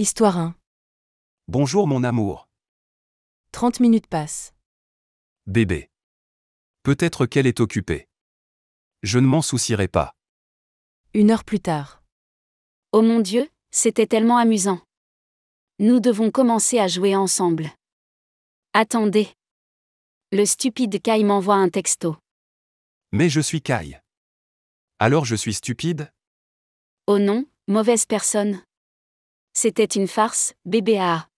Histoire 1. Bonjour mon amour. 30 minutes passent. Bébé. Peut-être qu'elle est occupée. Je ne m'en soucierai pas. Une heure plus tard. Oh mon Dieu, c'était tellement amusant. Nous devons commencer à jouer ensemble. Attendez. Le stupide Kai m'envoie un texto. Mais je suis Kai. Alors je suis stupide Oh non, mauvaise personne. C'était une farce, BBA.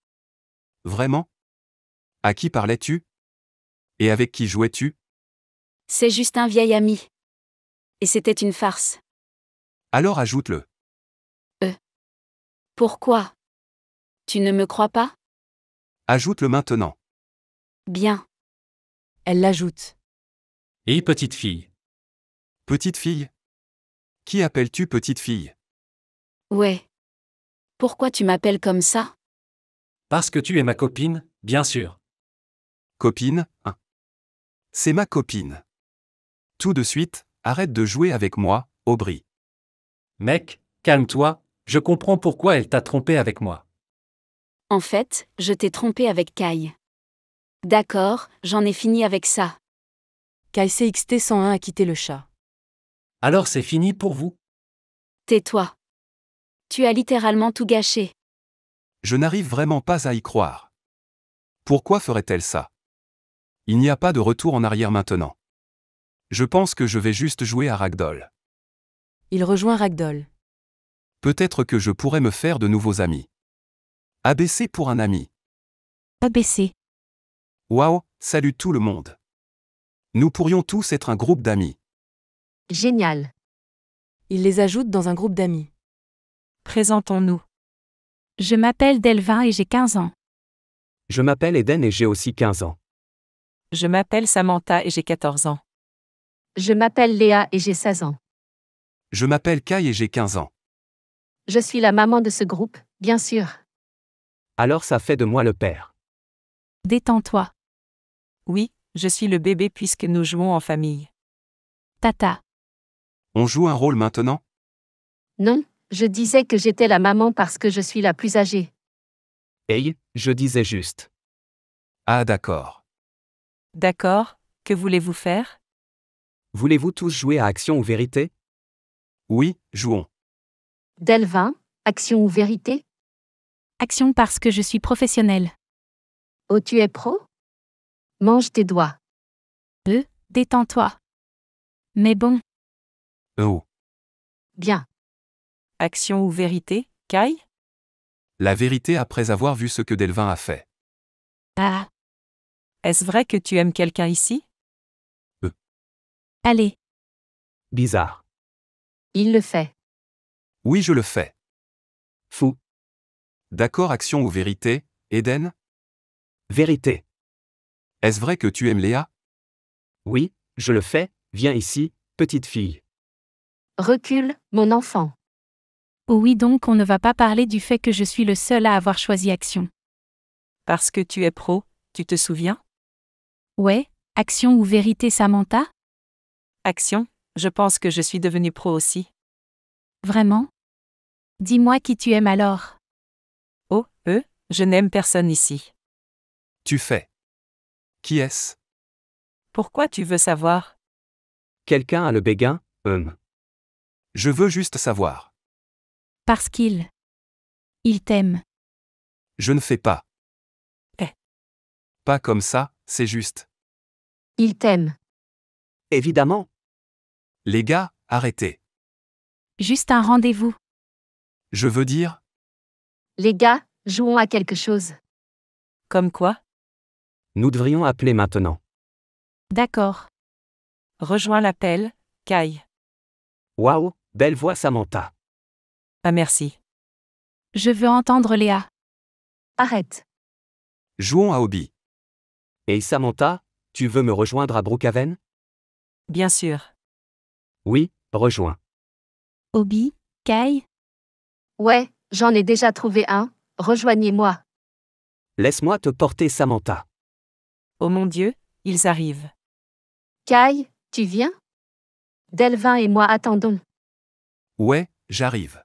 Vraiment À qui parlais-tu Et avec qui jouais-tu C'est juste un vieil ami. Et c'était une farce. Alors ajoute-le. Euh. Pourquoi Tu ne me crois pas Ajoute-le maintenant. Bien. Elle l'ajoute. Et petite fille Petite fille Qui appelles-tu petite fille Ouais. Pourquoi tu m'appelles comme ça Parce que tu es ma copine, bien sûr. Copine 1. C'est ma copine. Tout de suite, arrête de jouer avec moi, Aubry. Mec, calme-toi, je comprends pourquoi elle t'a trompé avec moi. En fait, je t'ai trompé avec Kai. D'accord, j'en ai fini avec ça. Kai CXT 101 a quitté le chat. Alors c'est fini pour vous Tais-toi. Tu as littéralement tout gâché. Je n'arrive vraiment pas à y croire. Pourquoi ferait-elle ça Il n'y a pas de retour en arrière maintenant. Je pense que je vais juste jouer à Ragdoll. Il rejoint Ragdoll. Peut-être que je pourrais me faire de nouveaux amis. ABC pour un ami. ABC. Waouh, salut tout le monde. Nous pourrions tous être un groupe d'amis. Génial. Il les ajoute dans un groupe d'amis. Présentons-nous. Je m'appelle Delvin et j'ai 15 ans. Je m'appelle Eden et j'ai aussi 15 ans. Je m'appelle Samantha et j'ai 14 ans. Je m'appelle Léa et j'ai 16 ans. Je m'appelle Kai et j'ai 15 ans. Je suis la maman de ce groupe, bien sûr. Alors ça fait de moi le père. Détends-toi. Oui, je suis le bébé puisque nous jouons en famille. Tata. On joue un rôle maintenant Non, je disais que j'étais la maman parce que je suis la plus âgée. Hey, je disais juste. Ah d'accord. D'accord, que voulez-vous faire Voulez-vous tous jouer à action ou vérité Oui, jouons. Delvin, action ou vérité Action parce que je suis professionnelle. Oh tu es pro Mange tes doigts. Euh, détends-toi. Mais bon. Oh. Bien. Action ou vérité, Kai La vérité après avoir vu ce que Delvin a fait. Ah Est-ce vrai que tu aimes quelqu'un ici Euh. Allez. Bizarre. Il le fait. Oui, je le fais. Fou. D'accord, action ou vérité, Eden Vérité. Est-ce vrai que tu aimes Léa Oui, je le fais, viens ici, petite fille. Recule, mon enfant. Oh oui donc on ne va pas parler du fait que je suis le seul à avoir choisi Action. Parce que tu es pro, tu te souviens Ouais, Action ou Vérité Samantha Action, je pense que je suis devenu pro aussi. Vraiment Dis-moi qui tu aimes alors. Oh, eux, je n'aime personne ici. Tu fais. Qui est-ce Pourquoi tu veux savoir Quelqu'un a le béguin, hum. Je veux juste savoir. Parce qu'il. Il t'aime. Je ne fais pas. Eh. Pas comme ça, c'est juste. Il t'aime. Évidemment. Les gars, arrêtez. Juste un rendez-vous. Je veux dire. Les gars, jouons à quelque chose. Comme quoi Nous devrions appeler maintenant. D'accord. Rejoins l'appel, Kai. Waouh, belle voix Samantha. Ah merci. Je veux entendre Léa. Arrête. Jouons à Obi. Et Samantha, tu veux me rejoindre à Brookhaven Bien sûr. Oui, rejoins. Obi, Kai Ouais, j'en ai déjà trouvé un, rejoignez-moi. Laisse-moi te porter Samantha. Oh mon Dieu, ils arrivent. Kai, tu viens Delvin et moi attendons. Ouais, j'arrive.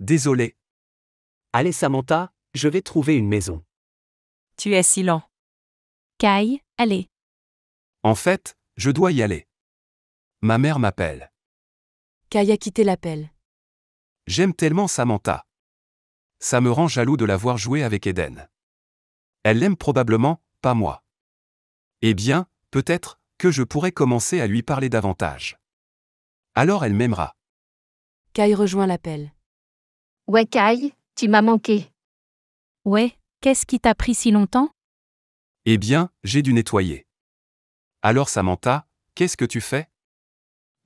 Désolé. Allez Samantha, je vais trouver une maison. Tu es si lent. Kai, allez. En fait, je dois y aller. Ma mère m'appelle. Kai a quitté l'appel. J'aime tellement Samantha. Ça me rend jaloux de la voir jouer avec Eden. Elle l'aime probablement, pas moi. Eh bien, peut-être que je pourrais commencer à lui parler davantage. Alors elle m'aimera. Kai rejoint l'appel. Ouais Kai, tu m'as manqué. Ouais, qu'est-ce qui t'a pris si longtemps Eh bien, j'ai dû nettoyer. Alors Samantha, qu'est-ce que tu fais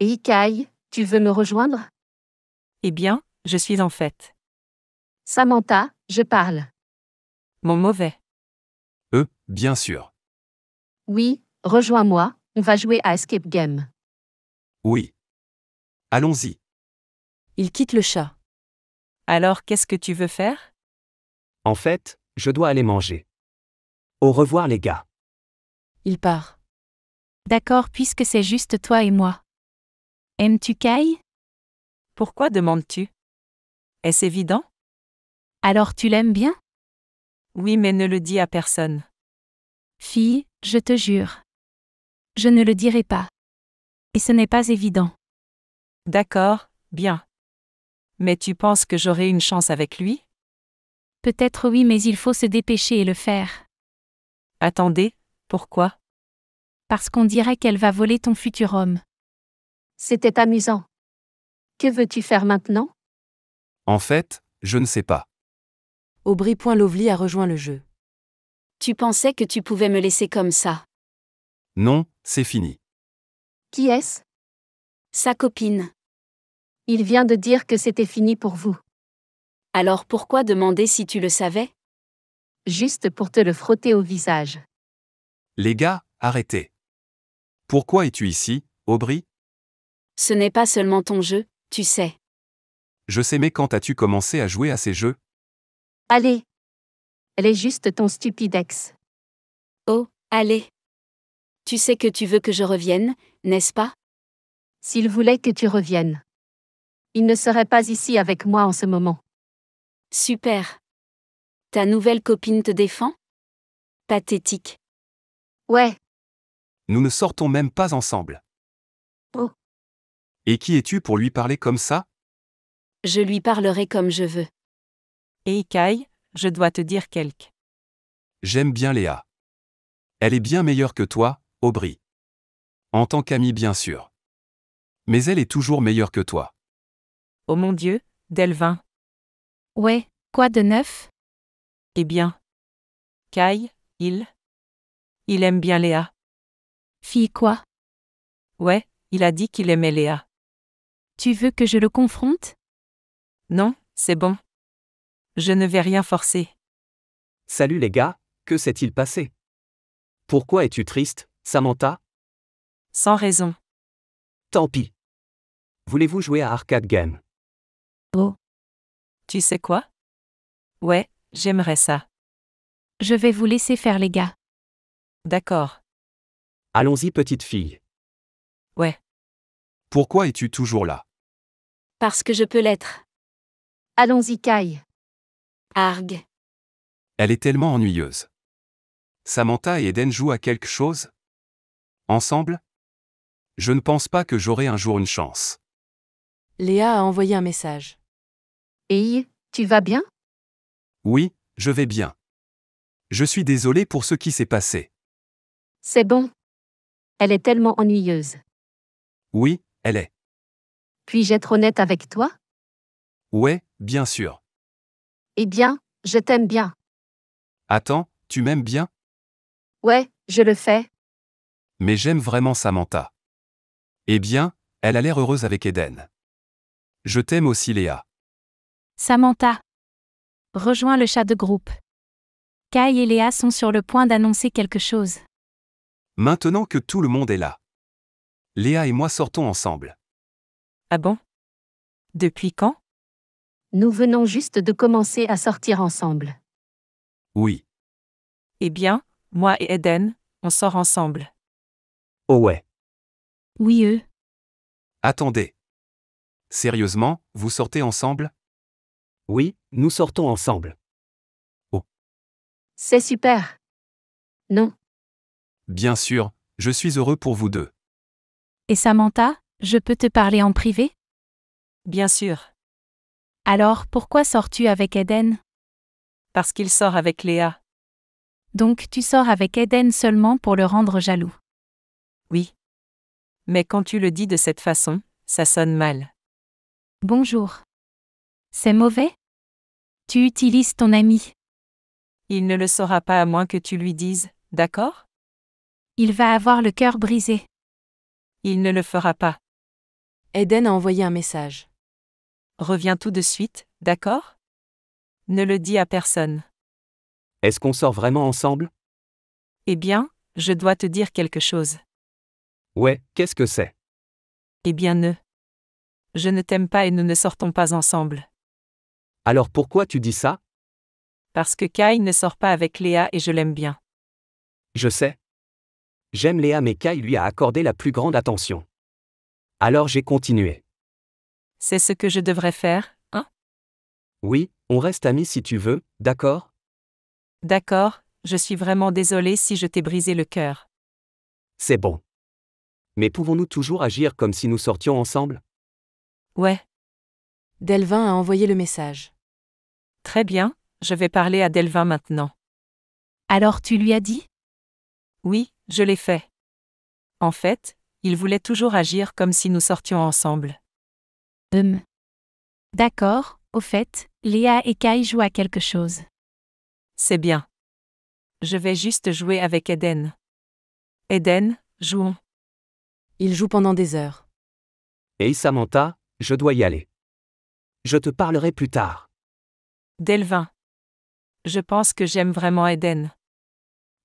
Eh Kai, tu veux me rejoindre Eh bien, je suis en fête. Samantha, je parle. Mon mauvais. Euh, bien sûr. Oui, rejoins-moi, on va jouer à Escape Game. Oui. Allons-y. Il quitte le chat. Alors qu'est-ce que tu veux faire En fait, je dois aller manger. Au revoir les gars. Il part. D'accord puisque c'est juste toi et moi. Aimes-tu Kai Pourquoi demandes-tu Est-ce évident Alors tu l'aimes bien Oui mais ne le dis à personne. Fille, je te jure. Je ne le dirai pas. Et ce n'est pas évident. D'accord, bien. Mais tu penses que j'aurai une chance avec lui Peut-être oui, mais il faut se dépêcher et le faire. Attendez, pourquoi Parce qu'on dirait qu'elle va voler ton futur homme. C'était amusant. Que veux-tu faire maintenant En fait, je ne sais pas. Aubry Point Lovely a rejoint le jeu. Tu pensais que tu pouvais me laisser comme ça Non, c'est fini. Qui est-ce Sa copine. Il vient de dire que c'était fini pour vous. Alors pourquoi demander si tu le savais Juste pour te le frotter au visage. Les gars, arrêtez. Pourquoi es-tu ici, Aubry Ce n'est pas seulement ton jeu, tu sais. Je sais mais quand as-tu commencé à jouer à ces jeux Allez. Elle est juste ton stupide ex. Oh, allez. Tu sais que tu veux que je revienne, n'est-ce pas S'il voulait que tu reviennes il ne serait pas ici avec moi en ce moment. Super. Ta nouvelle copine te défend Pathétique. Ouais. Nous ne sortons même pas ensemble. Oh. Et qui es-tu pour lui parler comme ça Je lui parlerai comme je veux. Et Kai, je dois te dire quelque. J'aime bien Léa. Elle est bien meilleure que toi, Aubry. En tant qu'ami, bien sûr. Mais elle est toujours meilleure que toi. Oh mon Dieu, Delvin. Ouais, quoi de neuf Eh bien. Kai, il. Il aime bien Léa. Fille quoi Ouais, il a dit qu'il aimait Léa. Tu veux que je le confronte Non, c'est bon. Je ne vais rien forcer. Salut les gars, que s'est-il passé Pourquoi es-tu triste, Samantha Sans raison. Tant pis. Voulez-vous jouer à Arcade Game tu sais quoi Ouais, j'aimerais ça. Je vais vous laisser faire les gars. D'accord. Allons-y petite fille. Ouais. Pourquoi es-tu toujours là Parce que je peux l'être. Allons-y Kai. Argue. Elle est tellement ennuyeuse. Samantha et Eden jouent à quelque chose Ensemble Je ne pense pas que j'aurai un jour une chance. Léa a envoyé un message tu vas bien Oui, je vais bien. Je suis désolée pour ce qui s'est passé. C'est bon. Elle est tellement ennuyeuse. Oui, elle est. Puis-je être honnête avec toi Ouais, bien sûr. Eh bien, je t'aime bien. Attends, tu m'aimes bien Ouais, je le fais. Mais j'aime vraiment Samantha. Eh bien, elle a l'air heureuse avec Eden. Je t'aime aussi Léa. Samantha. Rejoins le chat de groupe. Kai et Léa sont sur le point d'annoncer quelque chose. Maintenant que tout le monde est là. Léa et moi sortons ensemble. Ah bon Depuis quand Nous venons juste de commencer à sortir ensemble. Oui. Eh bien, moi et Eden, on sort ensemble. Oh ouais. Oui, eux. Attendez. Sérieusement, vous sortez ensemble oui, nous sortons ensemble. Oh. C'est super. Non. Bien sûr, je suis heureux pour vous deux. Et Samantha, je peux te parler en privé Bien sûr. Alors, pourquoi sors-tu avec Eden Parce qu'il sort avec Léa. Donc tu sors avec Eden seulement pour le rendre jaloux. Oui. Mais quand tu le dis de cette façon, ça sonne mal. Bonjour. C'est mauvais Tu utilises ton ami. Il ne le saura pas à moins que tu lui dises, d'accord Il va avoir le cœur brisé. Il ne le fera pas. Eden a envoyé un message. Reviens tout de suite, d'accord Ne le dis à personne. Est-ce qu'on sort vraiment ensemble Eh bien, je dois te dire quelque chose. Ouais, qu'est-ce que c'est Eh bien, ne. Je ne t'aime pas et nous ne sortons pas ensemble. Alors pourquoi tu dis ça Parce que Kai ne sort pas avec Léa et je l'aime bien. Je sais. J'aime Léa mais Kai lui a accordé la plus grande attention. Alors j'ai continué. C'est ce que je devrais faire, hein Oui, on reste amis si tu veux, d'accord D'accord, je suis vraiment désolée si je t'ai brisé le cœur. C'est bon. Mais pouvons-nous toujours agir comme si nous sortions ensemble Ouais. Delvin a envoyé le message. Très bien, je vais parler à Delvin maintenant. Alors tu lui as dit Oui, je l'ai fait. En fait, il voulait toujours agir comme si nous sortions ensemble. Hum. D'accord, au fait, Léa et Kai jouent à quelque chose. C'est bien. Je vais juste jouer avec Eden. Eden, jouons. Il joue pendant des heures. Et Samantha, je dois y aller. Je te parlerai plus tard. Delvin. Je pense que j'aime vraiment Eden.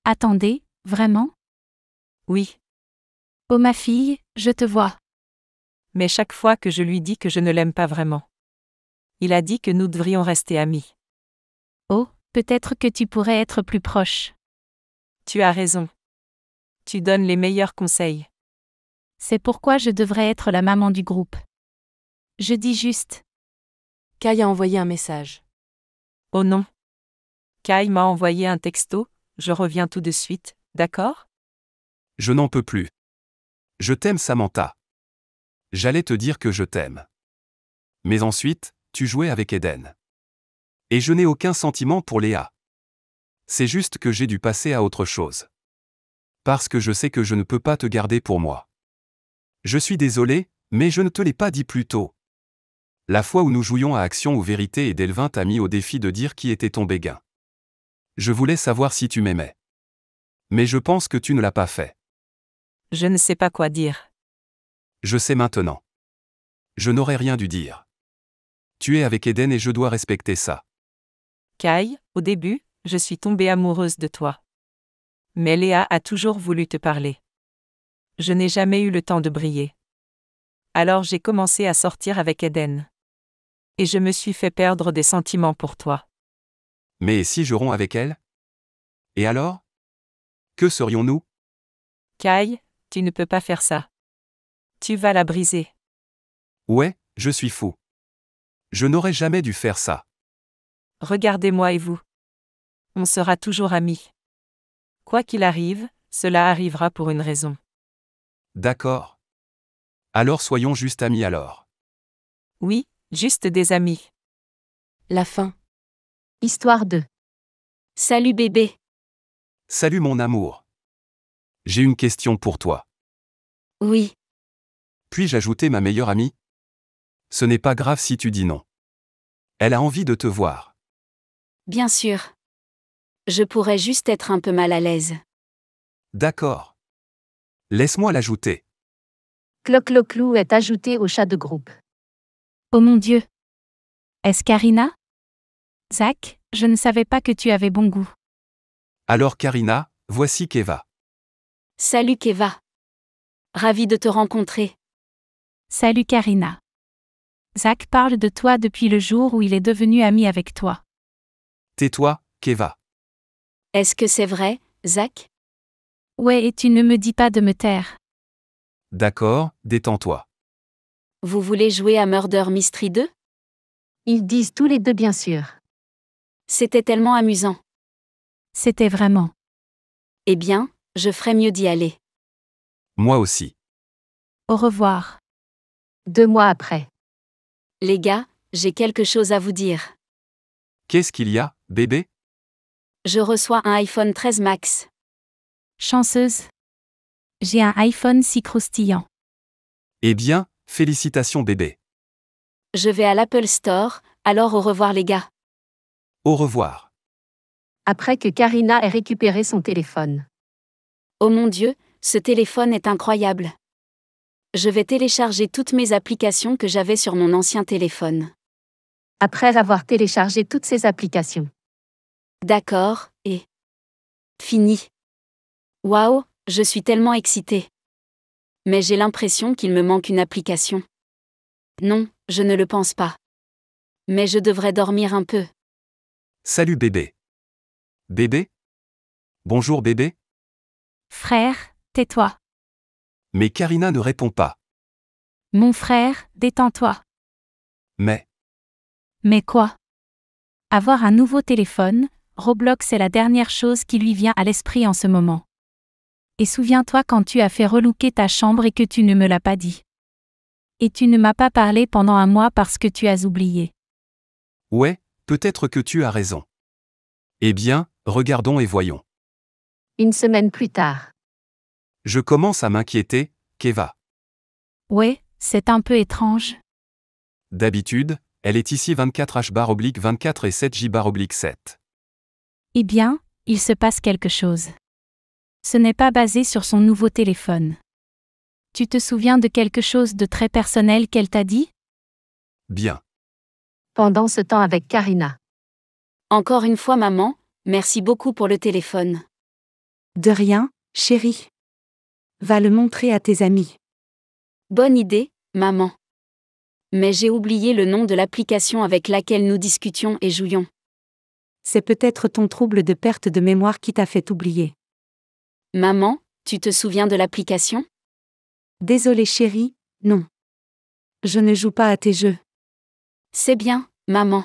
Attendez, vraiment Oui. Oh ma fille, je te vois. Mais chaque fois que je lui dis que je ne l'aime pas vraiment. Il a dit que nous devrions rester amis. Oh, peut-être que tu pourrais être plus proche. Tu as raison. Tu donnes les meilleurs conseils. C'est pourquoi je devrais être la maman du groupe. Je dis juste. Kai a envoyé un message. Oh non. Kai m'a envoyé un texto, je reviens tout de suite, d'accord Je n'en peux plus. Je t'aime Samantha. J'allais te dire que je t'aime. Mais ensuite, tu jouais avec Eden. Et je n'ai aucun sentiment pour Léa. C'est juste que j'ai dû passer à autre chose. Parce que je sais que je ne peux pas te garder pour moi. Je suis désolé, mais je ne te l'ai pas dit plus tôt. La fois où nous jouions à Action ou Vérité et Delvin t'a mis au défi de dire qui était ton béguin. Je voulais savoir si tu m'aimais. Mais je pense que tu ne l'as pas fait. Je ne sais pas quoi dire. Je sais maintenant. Je n'aurais rien dû dire. Tu es avec Eden et je dois respecter ça. Kai, au début, je suis tombée amoureuse de toi. Mais Léa a toujours voulu te parler. Je n'ai jamais eu le temps de briller. Alors j'ai commencé à sortir avec Eden et je me suis fait perdre des sentiments pour toi. Mais si je romps avec elle Et alors Que serions-nous Kai, tu ne peux pas faire ça. Tu vas la briser. Ouais, je suis fou. Je n'aurais jamais dû faire ça. Regardez-moi et vous. On sera toujours amis. Quoi qu'il arrive, cela arrivera pour une raison. D'accord. Alors soyons juste amis alors. Oui, Juste des amis. La fin. Histoire 2. Salut bébé. Salut mon amour. J'ai une question pour toi. Oui. Puis-je ajouter ma meilleure amie Ce n'est pas grave si tu dis non. Elle a envie de te voir. Bien sûr. Je pourrais juste être un peu mal à l'aise. D'accord. Laisse-moi l'ajouter. Clo-clo-clou est ajouté au chat de groupe. Oh mon Dieu Est-ce Karina Zach, je ne savais pas que tu avais bon goût. Alors Karina, voici Keva. Salut Keva. Ravi de te rencontrer. Salut Karina. Zach parle de toi depuis le jour où il est devenu ami avec toi. Tais-toi, Keva. Est-ce que c'est vrai, Zach Ouais, et tu ne me dis pas de me taire. D'accord, détends-toi. Vous voulez jouer à Murder Mystery 2 Ils disent tous les deux bien sûr. C'était tellement amusant. C'était vraiment. Eh bien, je ferais mieux d'y aller. Moi aussi. Au revoir. Deux mois après. Les gars, j'ai quelque chose à vous dire. Qu'est-ce qu'il y a, bébé Je reçois un iPhone 13 Max. Chanceuse. J'ai un iPhone si croustillant. Eh bien, Félicitations bébé. Je vais à l'Apple Store, alors au revoir les gars. Au revoir. Après que Karina ait récupéré son téléphone. Oh mon Dieu, ce téléphone est incroyable. Je vais télécharger toutes mes applications que j'avais sur mon ancien téléphone. Après avoir téléchargé toutes ces applications. D'accord, et... Fini. Waouh, je suis tellement excitée mais j'ai l'impression qu'il me manque une application. Non, je ne le pense pas. Mais je devrais dormir un peu. Salut bébé. Bébé Bonjour bébé Frère, tais-toi. Mais Karina ne répond pas. Mon frère, détends-toi. Mais. Mais quoi Avoir un nouveau téléphone, Roblox est la dernière chose qui lui vient à l'esprit en ce moment et souviens-toi quand tu as fait relouquer ta chambre et que tu ne me l'as pas dit. Et tu ne m'as pas parlé pendant un mois parce que tu as oublié. Ouais, peut-être que tu as raison. Eh bien, regardons et voyons. Une semaine plus tard. Je commence à m'inquiéter, Keva. Ouais, c'est un peu étrange. D'habitude, elle est ici 24 H bar oblique 24 et 7 J bar oblique 7. Eh bien, il se passe quelque chose. Ce n'est pas basé sur son nouveau téléphone. Tu te souviens de quelque chose de très personnel qu'elle t'a dit Bien. Pendant ce temps avec Karina. Encore une fois maman, merci beaucoup pour le téléphone. De rien, chérie. Va le montrer à tes amis. Bonne idée, maman. Mais j'ai oublié le nom de l'application avec laquelle nous discutions et jouions. C'est peut-être ton trouble de perte de mémoire qui t'a fait oublier. Maman, tu te souviens de l'application Désolée chérie, non. Je ne joue pas à tes jeux. C'est bien, maman.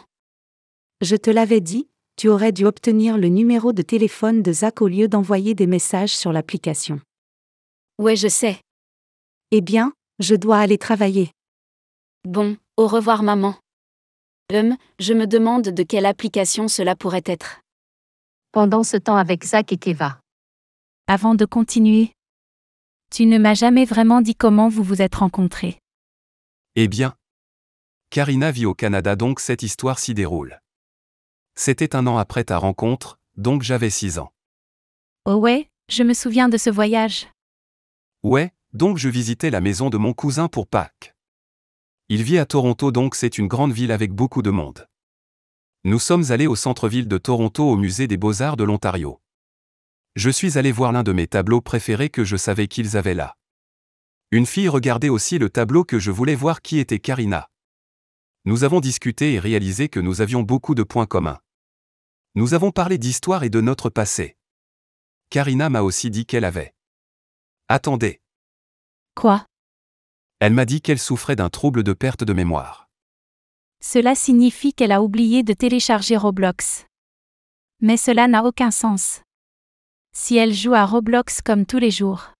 Je te l'avais dit, tu aurais dû obtenir le numéro de téléphone de Zach au lieu d'envoyer des messages sur l'application. Ouais, je sais. Eh bien, je dois aller travailler. Bon, au revoir maman. Hum, je me demande de quelle application cela pourrait être. Pendant ce temps avec Zach et Keva. Avant de continuer, tu ne m'as jamais vraiment dit comment vous vous êtes rencontrés. Eh bien, Karina vit au Canada donc cette histoire s'y déroule. C'était un an après ta rencontre, donc j'avais 6 ans. Oh ouais, je me souviens de ce voyage. Ouais, donc je visitais la maison de mon cousin pour Pâques. Il vit à Toronto donc c'est une grande ville avec beaucoup de monde. Nous sommes allés au centre-ville de Toronto au musée des beaux-arts de l'Ontario je suis allé voir l'un de mes tableaux préférés que je savais qu'ils avaient là. Une fille regardait aussi le tableau que je voulais voir qui était Karina. Nous avons discuté et réalisé que nous avions beaucoup de points communs. Nous avons parlé d'histoire et de notre passé. Karina m'a aussi dit qu'elle avait. Attendez. Quoi Elle m'a dit qu'elle souffrait d'un trouble de perte de mémoire. Cela signifie qu'elle a oublié de télécharger Roblox. Mais cela n'a aucun sens si elle joue à Roblox comme tous les jours.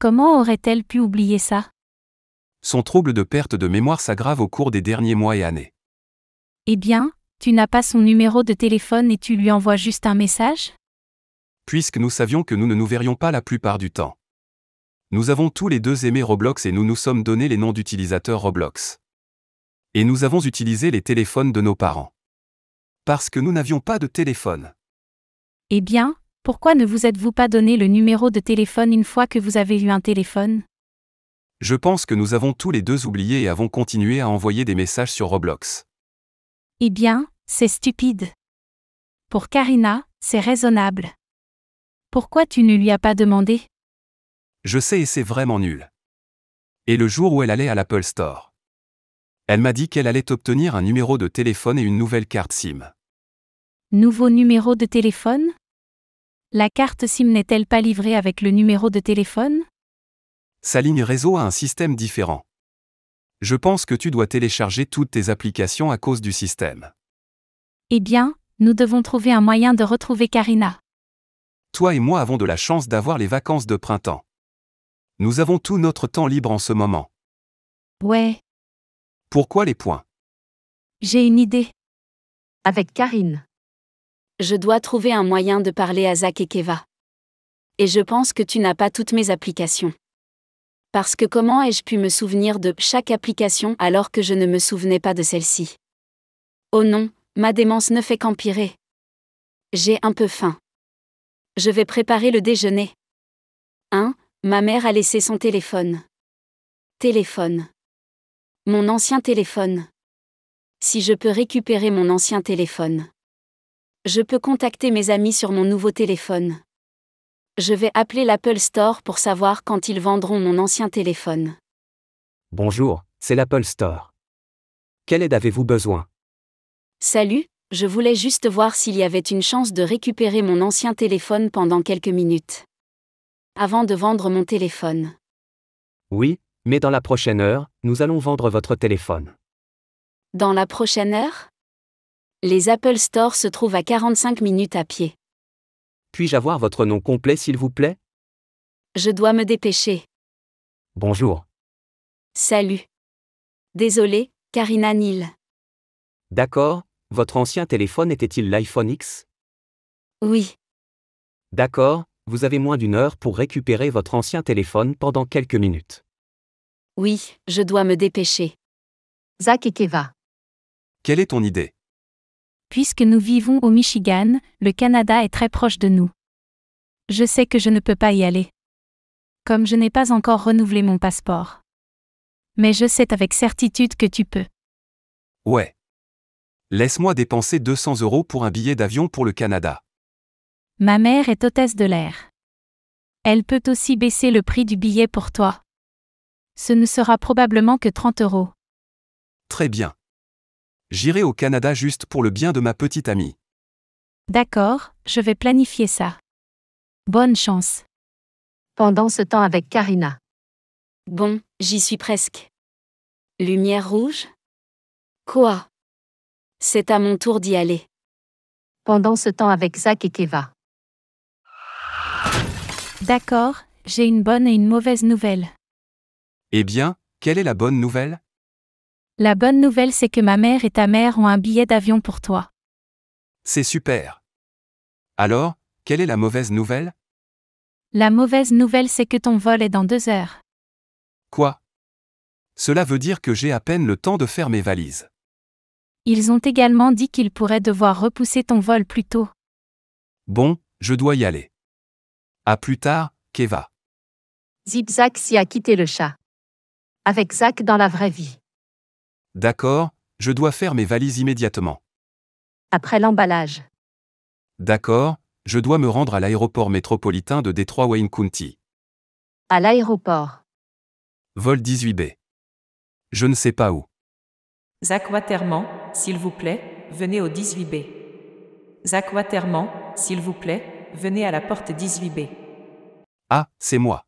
Comment aurait-elle pu oublier ça Son trouble de perte de mémoire s'aggrave au cours des derniers mois et années. Eh bien, tu n'as pas son numéro de téléphone et tu lui envoies juste un message Puisque nous savions que nous ne nous verrions pas la plupart du temps. Nous avons tous les deux aimé Roblox et nous nous sommes donné les noms d'utilisateurs Roblox. Et nous avons utilisé les téléphones de nos parents. Parce que nous n'avions pas de téléphone. Eh bien, pourquoi ne vous êtes-vous pas donné le numéro de téléphone une fois que vous avez eu un téléphone Je pense que nous avons tous les deux oublié et avons continué à envoyer des messages sur Roblox. Eh bien, c'est stupide. Pour Karina, c'est raisonnable. Pourquoi tu ne lui as pas demandé Je sais et c'est vraiment nul. Et le jour où elle allait à l'Apple Store, elle m'a dit qu'elle allait obtenir un numéro de téléphone et une nouvelle carte SIM. Nouveau numéro de téléphone la carte SIM n'est-elle pas livrée avec le numéro de téléphone Sa ligne réseau a un système différent. Je pense que tu dois télécharger toutes tes applications à cause du système. Eh bien, nous devons trouver un moyen de retrouver Karina. Toi et moi avons de la chance d'avoir les vacances de printemps. Nous avons tout notre temps libre en ce moment. Ouais, Pourquoi les points J'ai une idée. Avec Karine je dois trouver un moyen de parler à Zach et Keva. Et je pense que tu n'as pas toutes mes applications. Parce que comment ai-je pu me souvenir de chaque application alors que je ne me souvenais pas de celle-ci Oh non, ma démence ne fait qu'empirer. J'ai un peu faim. Je vais préparer le déjeuner. 1. Hein, ma mère a laissé son téléphone. Téléphone. Mon ancien téléphone. Si je peux récupérer mon ancien téléphone. Je peux contacter mes amis sur mon nouveau téléphone. Je vais appeler l'Apple Store pour savoir quand ils vendront mon ancien téléphone. Bonjour, c'est l'Apple Store. Quelle aide avez-vous besoin Salut, je voulais juste voir s'il y avait une chance de récupérer mon ancien téléphone pendant quelques minutes. Avant de vendre mon téléphone. Oui, mais dans la prochaine heure, nous allons vendre votre téléphone. Dans la prochaine heure les Apple Store se trouvent à 45 minutes à pied. Puis-je avoir votre nom complet s'il vous plaît Je dois me dépêcher. Bonjour. Salut. Désolé, Karina Neal. D'accord, votre ancien téléphone était-il l'iPhone X Oui. D'accord, vous avez moins d'une heure pour récupérer votre ancien téléphone pendant quelques minutes. Oui, je dois me dépêcher. Zach et Keva. Quelle est ton idée Puisque nous vivons au Michigan, le Canada est très proche de nous. Je sais que je ne peux pas y aller. Comme je n'ai pas encore renouvelé mon passeport. Mais je sais avec certitude que tu peux. Ouais. Laisse-moi dépenser 200 euros pour un billet d'avion pour le Canada. Ma mère est hôtesse de l'air. Elle peut aussi baisser le prix du billet pour toi. Ce ne sera probablement que 30 euros. Très bien. J'irai au Canada juste pour le bien de ma petite amie. D'accord, je vais planifier ça. Bonne chance. Pendant ce temps avec Karina. Bon, j'y suis presque. Lumière rouge Quoi C'est à mon tour d'y aller. Pendant ce temps avec Zach et Keva. D'accord, j'ai une bonne et une mauvaise nouvelle. Eh bien, quelle est la bonne nouvelle la bonne nouvelle c'est que ma mère et ta mère ont un billet d'avion pour toi. C'est super. Alors, quelle est la mauvaise nouvelle La mauvaise nouvelle c'est que ton vol est dans deux heures. Quoi Cela veut dire que j'ai à peine le temps de faire mes valises. Ils ont également dit qu'ils pourraient devoir repousser ton vol plus tôt. Bon, je dois y aller. À plus tard, Keva. Zach s'y a quitté le chat. Avec Zach dans la vraie vie. D'accord, je dois faire mes valises immédiatement. Après l'emballage. D'accord, je dois me rendre à l'aéroport métropolitain de Détroit Wayne County. À l'aéroport. Vol 18B. Je ne sais pas où. Zach Waterman, s'il vous plaît, venez au 18B. Zach Waterman, s'il vous plaît, venez à la porte 18B. Ah, c'est moi.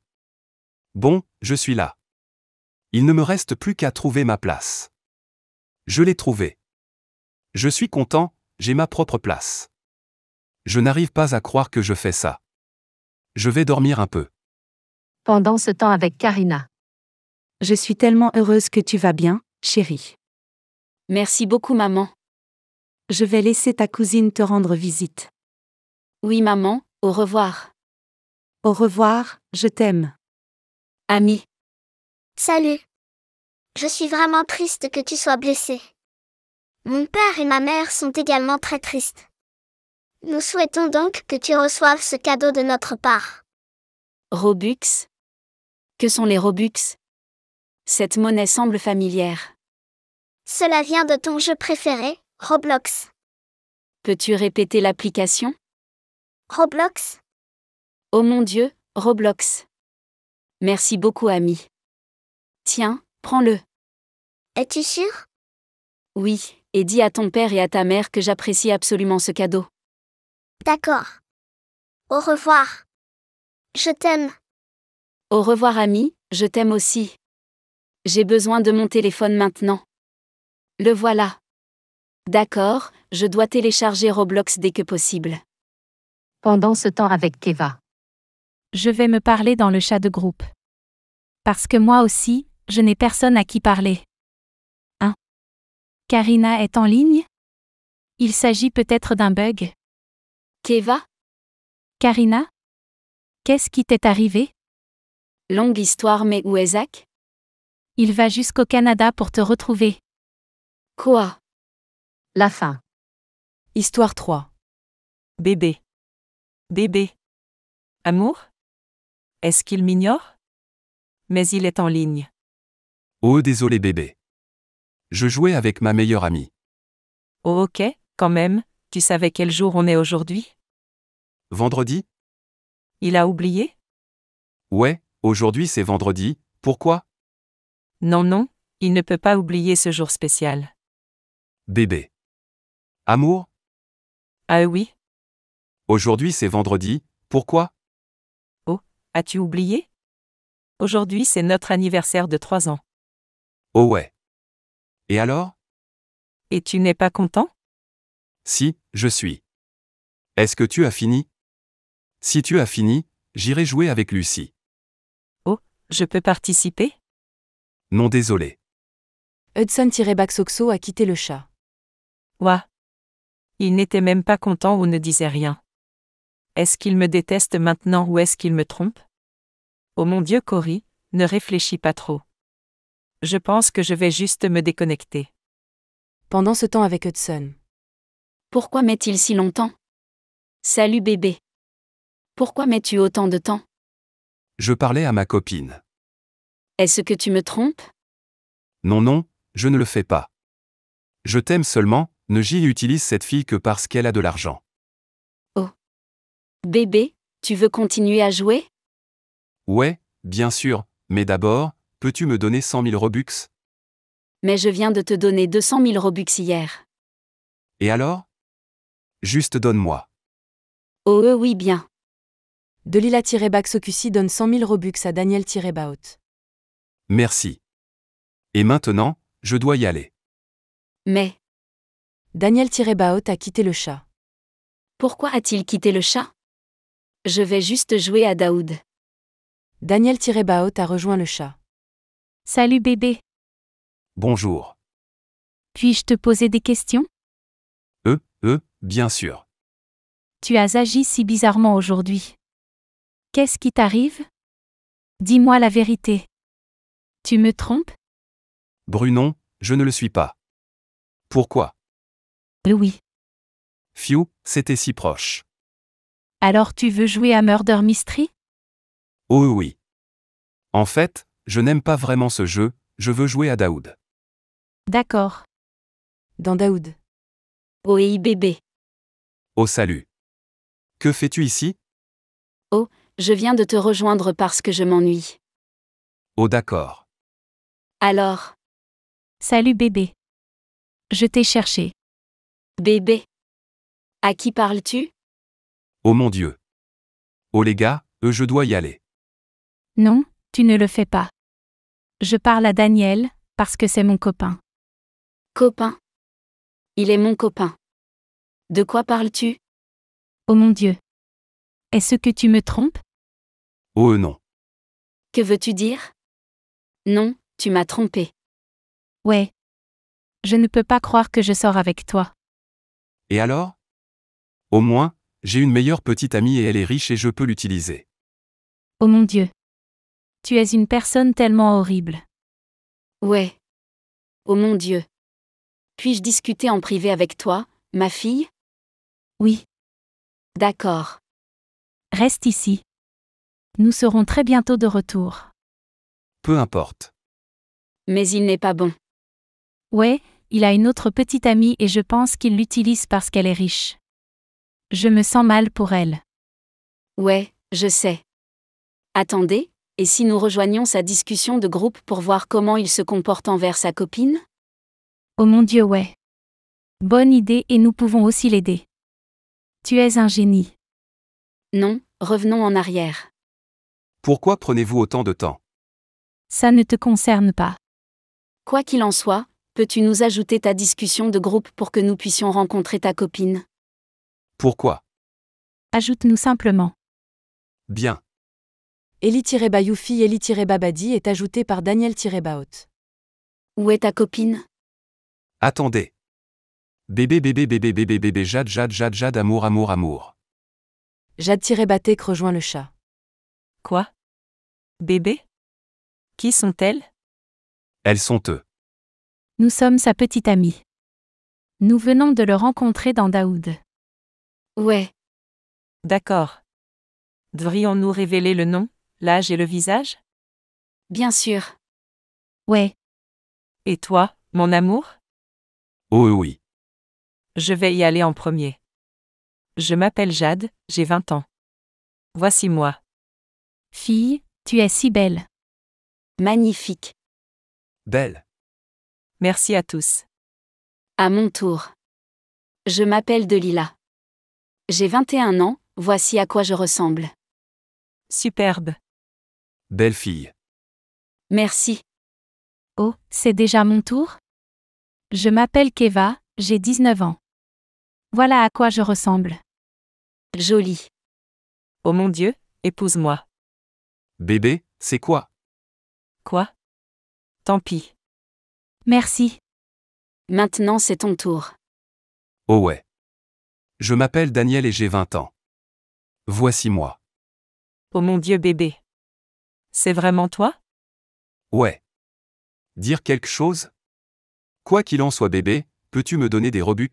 Bon, je suis là. Il ne me reste plus qu'à trouver ma place. Je l'ai trouvé. Je suis content, j'ai ma propre place. Je n'arrive pas à croire que je fais ça. Je vais dormir un peu. Pendant ce temps avec Karina. Je suis tellement heureuse que tu vas bien, chérie. Merci beaucoup, maman. Je vais laisser ta cousine te rendre visite. Oui, maman, au revoir. Au revoir, je t'aime. Ami. Salut. Je suis vraiment triste que tu sois blessé. Mon père et ma mère sont également très tristes. Nous souhaitons donc que tu reçoives ce cadeau de notre part. Robux Que sont les Robux Cette monnaie semble familière. Cela vient de ton jeu préféré, Roblox. Peux-tu répéter l'application Roblox Oh mon Dieu, Roblox. Merci beaucoup ami. Tiens, Prends-le. Es-tu sûr Oui, et dis à ton père et à ta mère que j'apprécie absolument ce cadeau. D'accord. Au revoir. Je t'aime. Au revoir ami, je t'aime aussi. J'ai besoin de mon téléphone maintenant. Le voilà. D'accord, je dois télécharger Roblox dès que possible. Pendant ce temps avec Keva. Je vais me parler dans le chat de groupe. Parce que moi aussi, je n'ai personne à qui parler. 1. Karina est en ligne Il s'agit peut-être d'un bug. Keva Karina Qu'est-ce qui t'est arrivé Longue histoire, mais où est Zach Il va jusqu'au Canada pour te retrouver. Quoi La fin. Histoire 3. Bébé. Bébé. Amour Est-ce qu'il m'ignore Mais il est en ligne. Oh désolé bébé. Je jouais avec ma meilleure amie. Oh ok, quand même, tu savais quel jour on est aujourd'hui Vendredi Il a oublié Ouais, aujourd'hui c'est vendredi, pourquoi Non non, il ne peut pas oublier ce jour spécial. Bébé. Amour Ah oui. Aujourd'hui c'est vendredi, pourquoi Oh, as-tu oublié Aujourd'hui c'est notre anniversaire de 3 ans. Oh ouais. Et alors Et tu n'es pas content Si, je suis. Est-ce que tu as fini Si tu as fini, j'irai jouer avec Lucie. Oh, je peux participer Non désolé. Hudson-Baxoxo a quitté le chat. Ouah. Il n'était même pas content ou ne disait rien. Est-ce qu'il me déteste maintenant ou est-ce qu'il me trompe Oh mon Dieu, Cory, ne réfléchis pas trop. Je pense que je vais juste me déconnecter. Pendant ce temps avec Hudson. Pourquoi met-il si longtemps Salut bébé. Pourquoi mets-tu autant de temps Je parlais à ma copine. Est-ce que tu me trompes Non, non, je ne le fais pas. Je t'aime seulement, ne j'y utilise cette fille que parce qu'elle a de l'argent. Oh. Bébé, tu veux continuer à jouer Ouais, bien sûr, mais d'abord, Peux-tu me donner 100 000 Robux Mais je viens de te donner 200 000 Robux hier. Et alors Juste donne-moi. Oh euh, oui bien. Delila-Baxocusi donne 100 000 Robux à Daniel-Baut. Merci. Et maintenant, je dois y aller. Mais. Daniel-Baut a quitté le chat. Pourquoi a-t-il quitté le chat Je vais juste jouer à Daoud. Daniel-Baut a rejoint le chat. Salut bébé. Bonjour. Puis-je te poser des questions Euh, euh, bien sûr. Tu as agi si bizarrement aujourd'hui. Qu'est-ce qui t'arrive Dis-moi la vérité. Tu me trompes Brunon, je ne le suis pas. Pourquoi euh, Oui. Fiou, c'était si proche. Alors tu veux jouer à Murder Mystery Oh oui. En fait, je n'aime pas vraiment ce jeu, je veux jouer à Daoud. D'accord. Dans Daoud. Oui, bébé. Oh salut. Que fais-tu ici Oh, je viens de te rejoindre parce que je m'ennuie. Oh d'accord. Alors Salut bébé. Je t'ai cherché. Bébé. À qui parles-tu Oh mon Dieu. Oh les gars, euh, je dois y aller. Non, tu ne le fais pas. Je parle à Daniel, parce que c'est mon copain. Copain Il est mon copain. De quoi parles-tu Oh mon Dieu. Est-ce que tu me trompes Oh euh, non. Que veux-tu dire Non, tu m'as trompé. Ouais. Je ne peux pas croire que je sors avec toi. Et alors Au moins, j'ai une meilleure petite amie et elle est riche et je peux l'utiliser. Oh mon Dieu. Tu es une personne tellement horrible. Ouais. Oh mon Dieu. Puis-je discuter en privé avec toi, ma fille Oui. D'accord. Reste ici. Nous serons très bientôt de retour. Peu importe. Mais il n'est pas bon. Ouais, il a une autre petite amie et je pense qu'il l'utilise parce qu'elle est riche. Je me sens mal pour elle. Ouais, je sais. Attendez, et si nous rejoignions sa discussion de groupe pour voir comment il se comporte envers sa copine Oh mon Dieu, ouais. Bonne idée et nous pouvons aussi l'aider. Tu es un génie. Non, revenons en arrière. Pourquoi prenez-vous autant de temps Ça ne te concerne pas. Quoi qu'il en soit, peux-tu nous ajouter ta discussion de groupe pour que nous puissions rencontrer ta copine Pourquoi Ajoute-nous simplement. Bien. Eli-Bayoufi Eli-Babadi est ajouté par Daniel-Baot. Où est ta copine Attendez. Bébé bébé bébé bébé bébé Jade Jade Jade Jade amour amour amour. Jade-Batek rejoint le chat. Quoi Bébé Qui sont-elles Elles sont eux. Nous sommes sa petite amie. Nous venons de le rencontrer dans Daoud. Ouais. D'accord. Devrions-nous révéler le nom l'âge et le visage Bien sûr. Ouais. Et toi, mon amour Oh oui. Je vais y aller en premier. Je m'appelle Jade, j'ai 20 ans. Voici moi. Fille, tu es si belle. Magnifique. Belle. Merci à tous. À mon tour. Je m'appelle Delila. J'ai 21 ans, voici à quoi je ressemble. Superbe. Belle fille. Merci. Oh, c'est déjà mon tour Je m'appelle Keva, j'ai 19 ans. Voilà à quoi je ressemble. Jolie. Oh mon Dieu, épouse-moi. Bébé, c'est quoi Quoi Tant pis. Merci. Maintenant c'est ton tour. Oh ouais. Je m'appelle Daniel et j'ai 20 ans. Voici moi. Oh mon Dieu bébé. C'est vraiment toi Ouais. Dire quelque chose Quoi qu'il en soit bébé, peux-tu me donner des Robux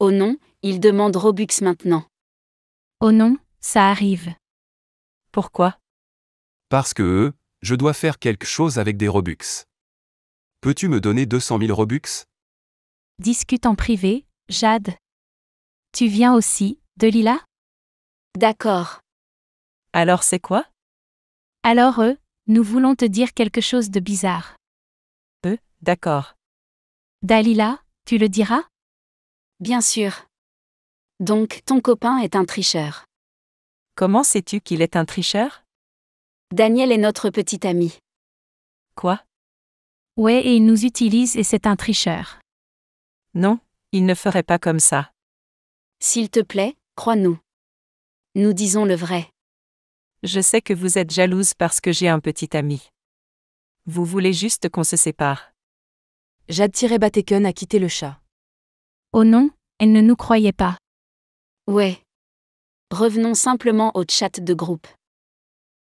Oh non, il demande Robux maintenant. Oh non, ça arrive. Pourquoi Parce que, eux, je dois faire quelque chose avec des Robux. Peux-tu me donner 200 000 Robux Discute en privé, Jade. Tu viens aussi, de Lila D'accord. Alors c'est quoi alors eux, nous voulons te dire quelque chose de bizarre. Eux, d'accord. Dalila, tu le diras Bien sûr. Donc, ton copain est un tricheur. Comment sais-tu qu'il est un tricheur Daniel est notre petit ami. Quoi Ouais, et il nous utilise et c'est un tricheur. Non, il ne ferait pas comme ça. S'il te plaît, crois-nous. Nous disons le vrai. Je sais que vous êtes jalouse parce que j'ai un petit ami. Vous voulez juste qu'on se sépare. J'attirais Bateken a quitté le chat. Oh non, elle ne nous croyait pas. Ouais. Revenons simplement au chat de groupe.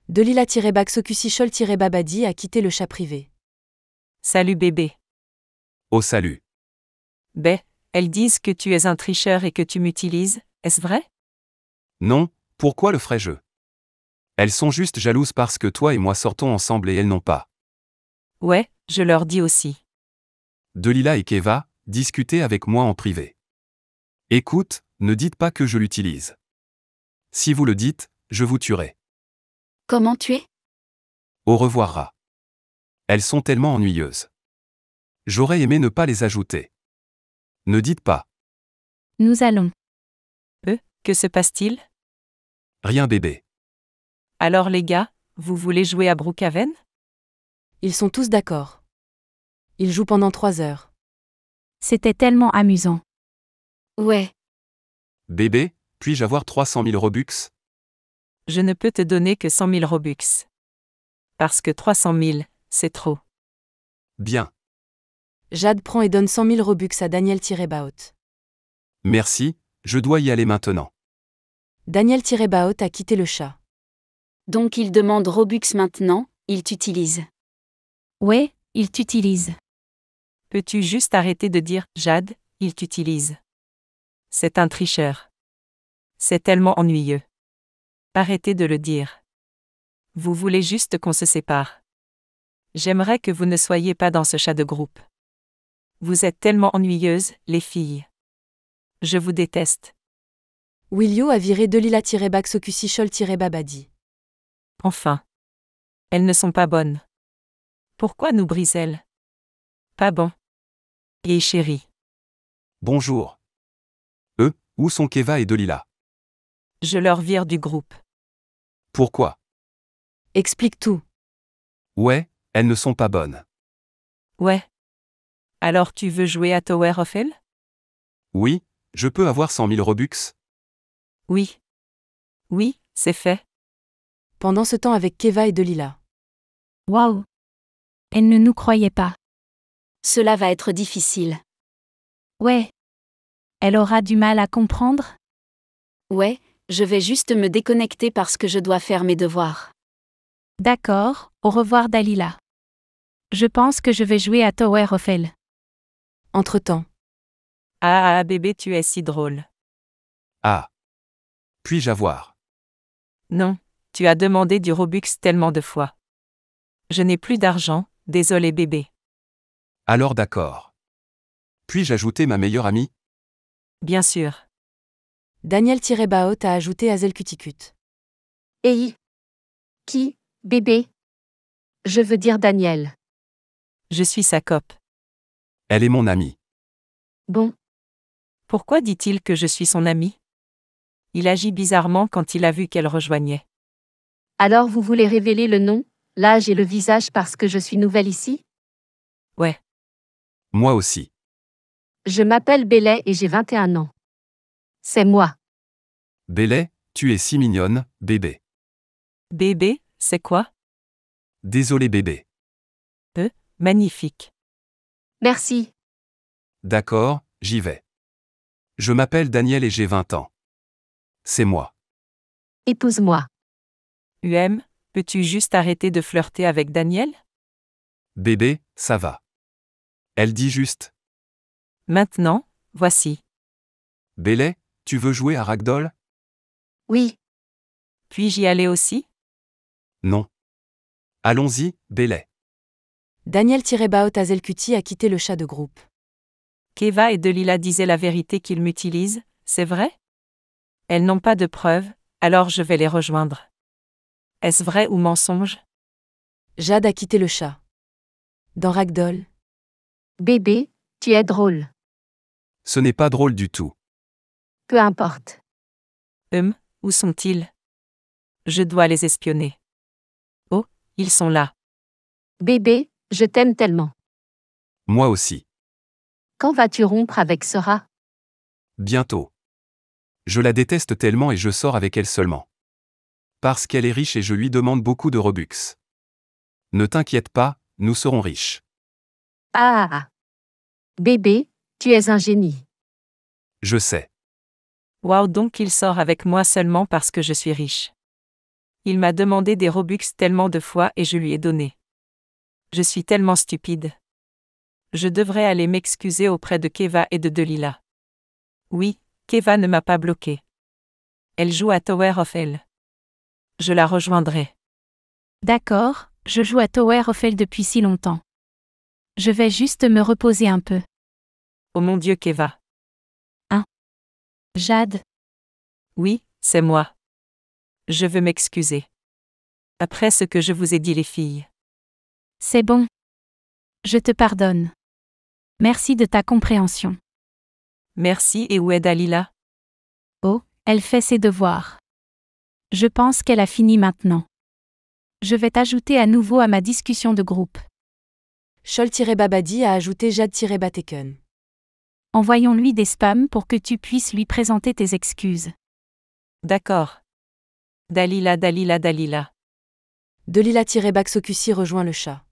Delila-Baxocusichol-Babadi a quitté le chat privé. Salut bébé. Oh salut. Bé, elles disent que tu es un tricheur et que tu m'utilises, est-ce vrai Non, pourquoi le frais jeu elles sont juste jalouses parce que toi et moi sortons ensemble et elles n'ont pas. Ouais, je leur dis aussi. Delila et Keva, discutez avec moi en privé. Écoute, ne dites pas que je l'utilise. Si vous le dites, je vous tuerai. Comment tuer Au revoir, Ra. Elles sont tellement ennuyeuses. J'aurais aimé ne pas les ajouter. Ne dites pas. Nous allons. Euh, que se passe-t-il Rien bébé. Alors les gars, vous voulez jouer à Brookhaven Ils sont tous d'accord. Ils jouent pendant trois heures. C'était tellement amusant. Ouais. Bébé, puis-je avoir 300 000 Robux Je ne peux te donner que 100 000 Robux. Parce que 300 000, c'est trop. Bien. Jade prend et donne 100 000 Robux à Daniel Baot. Merci, je dois y aller maintenant. Daniel Baot a quitté le chat. Donc il demande Robux maintenant, il t'utilise. Ouais, il t'utilise. Peux-tu juste arrêter de dire Jade, il t'utilise C'est un tricheur. C'est tellement ennuyeux. Arrêtez de le dire. Vous voulez juste qu'on se sépare. J'aimerais que vous ne soyez pas dans ce chat de groupe. Vous êtes tellement ennuyeuses, les filles. Je vous déteste. Willio a viré Delila-Baxocusichol-Babadi. Enfin. Elles ne sont pas bonnes. Pourquoi nous brisent-elles Pas bon. Et chérie. Bonjour. Eux, où sont Keva et Delila Je leur vire du groupe. Pourquoi Explique tout. Ouais, elles ne sont pas bonnes. Ouais. Alors tu veux jouer à Tower of Hell Oui, je peux avoir cent mille Robux Oui. Oui, c'est fait pendant ce temps avec Keva et Delila. Waouh Elle ne nous croyait pas. Cela va être difficile. Ouais. Elle aura du mal à comprendre Ouais, je vais juste me déconnecter parce que je dois faire mes devoirs. D'accord, au revoir Dalila. Je pense que je vais jouer à Tower of Hell. Entre-temps. Ah, ah, ah bébé, tu es si drôle. Ah. Puis-je avoir Non. Tu as demandé du Robux tellement de fois. Je n'ai plus d'argent, désolé bébé. Alors d'accord. Puis-je ajouter ma meilleure amie Bien sûr. Daniel Baot a ajouté Azelcuticute. Et Hey Qui Bébé Je veux dire Daniel. Je suis sa cop. Elle est mon amie. Bon. Pourquoi dit-il que je suis son amie Il agit bizarrement quand il a vu qu'elle rejoignait. Alors vous voulez révéler le nom, l'âge et le visage parce que je suis nouvelle ici Ouais. Moi aussi. Je m'appelle bélay et j'ai 21 ans. C'est moi. bélay tu es si mignonne, bébé. Bébé, c'est quoi Désolé bébé. Euh, magnifique. Merci. D'accord, j'y vais. Je m'appelle Daniel et j'ai 20 ans. C'est moi. Épouse-moi. UM, peux-tu juste arrêter de flirter avec Daniel Bébé, ça va. Elle dit juste. Maintenant, voici. Bélé, tu veux jouer à Ragdoll Oui. Puis-je y aller aussi Non. Allons-y, Bélé. Daniel à a quitté le chat de groupe. Keva et Delila disaient la vérité qu'ils m'utilisent, c'est vrai Elles n'ont pas de preuves, alors je vais les rejoindre. Est-ce vrai ou mensonge Jade a quitté le chat. Dans Ragdoll. Bébé, tu es drôle. Ce n'est pas drôle du tout. Peu importe. Hum, où sont-ils Je dois les espionner. Oh, ils sont là. Bébé, je t'aime tellement. Moi aussi. Quand vas-tu rompre avec Sora Bientôt. Je la déteste tellement et je sors avec elle seulement parce qu'elle est riche et je lui demande beaucoup de Robux. Ne t'inquiète pas, nous serons riches. Ah Bébé, tu es un génie. Je sais. Wow, donc il sort avec moi seulement parce que je suis riche. Il m'a demandé des Robux tellement de fois et je lui ai donné. Je suis tellement stupide. Je devrais aller m'excuser auprès de Keva et de Delila. Oui, Keva ne m'a pas bloqué. Elle joue à Tower of Hell je la rejoindrai. D'accord, je joue à Tower Hell depuis si longtemps. Je vais juste me reposer un peu. Oh mon Dieu, Keva. Hein Jade. Oui, c'est moi. Je veux m'excuser. Après ce que je vous ai dit, les filles. C'est bon. Je te pardonne. Merci de ta compréhension. Merci et où est Dalila Oh, elle fait ses devoirs. Je pense qu'elle a fini maintenant. Je vais t'ajouter à nouveau à ma discussion de groupe. Scholl-Babadi a ajouté Jade-Bateken. Envoyons-lui des spams pour que tu puisses lui présenter tes excuses. D'accord. Dalila, Dalila, Dalila. Delila-Baxocusi rejoint le chat.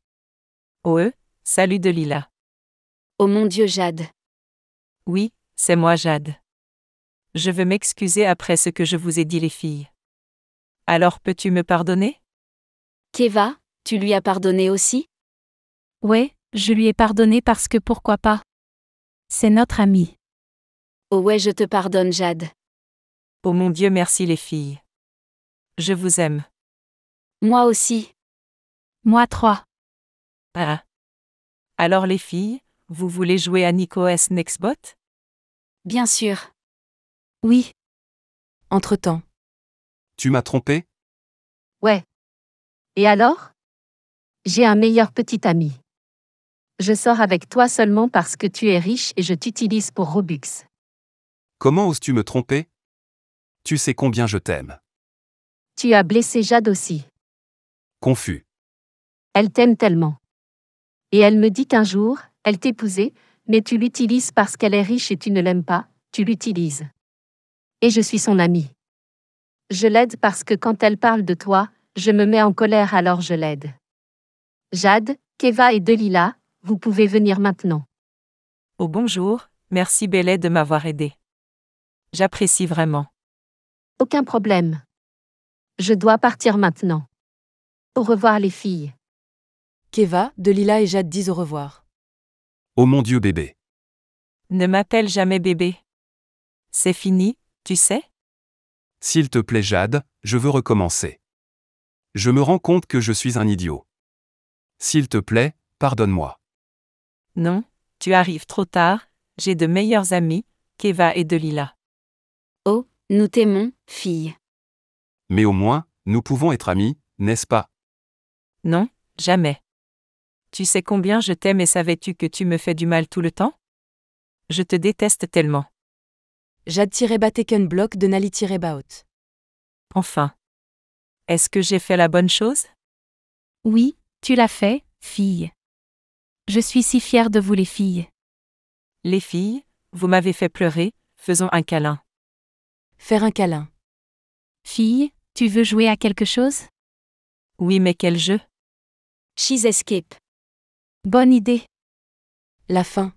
Oh, salut Delila. Oh mon Dieu, Jade. Oui, c'est moi, Jade. Je veux m'excuser après ce que je vous ai dit, les filles. Alors peux-tu me pardonner Keva, tu lui as pardonné aussi Ouais, je lui ai pardonné parce que pourquoi pas C'est notre ami. Oh ouais, je te pardonne, Jade. Oh mon Dieu, merci les filles. Je vous aime. Moi aussi. Moi trois. Ah. Alors les filles, vous voulez jouer à Nico S Nextbot Bien sûr. Oui. Entre-temps, tu m'as trompé Ouais. Et alors J'ai un meilleur petit ami. Je sors avec toi seulement parce que tu es riche et je t'utilise pour Robux. Comment oses-tu me tromper Tu sais combien je t'aime. Tu as blessé Jade aussi. Confus. Elle t'aime tellement. Et elle me dit qu'un jour, elle t'épousait, mais tu l'utilises parce qu'elle est riche et tu ne l'aimes pas, tu l'utilises. Et je suis son amie. Je l'aide parce que quand elle parle de toi, je me mets en colère alors je l'aide. Jade, Keva et Delila, vous pouvez venir maintenant. Oh bonjour, merci Belay de m'avoir aidé. J'apprécie vraiment. Aucun problème. Je dois partir maintenant. Au revoir les filles. Keva, Delila et Jade disent au revoir. Oh mon Dieu bébé. Ne m'appelle jamais bébé. C'est fini, tu sais s'il te plaît Jade, je veux recommencer. Je me rends compte que je suis un idiot. S'il te plaît, pardonne-moi. Non, tu arrives trop tard, j'ai de meilleurs amis, Keva et Delila. Oh, nous t'aimons, fille. Mais au moins, nous pouvons être amis, n'est-ce pas Non, jamais. Tu sais combien je t'aime et savais-tu que tu me fais du mal tout le temps Je te déteste tellement. Jad-Block de Nali-Baout. Enfin. Est-ce que j'ai fait la bonne chose Oui, tu l'as fait, fille. Je suis si fière de vous les filles. Les filles, vous m'avez fait pleurer, faisons un câlin. Faire un câlin. Fille, tu veux jouer à quelque chose Oui, mais quel jeu Cheese Escape. Bonne idée. La fin.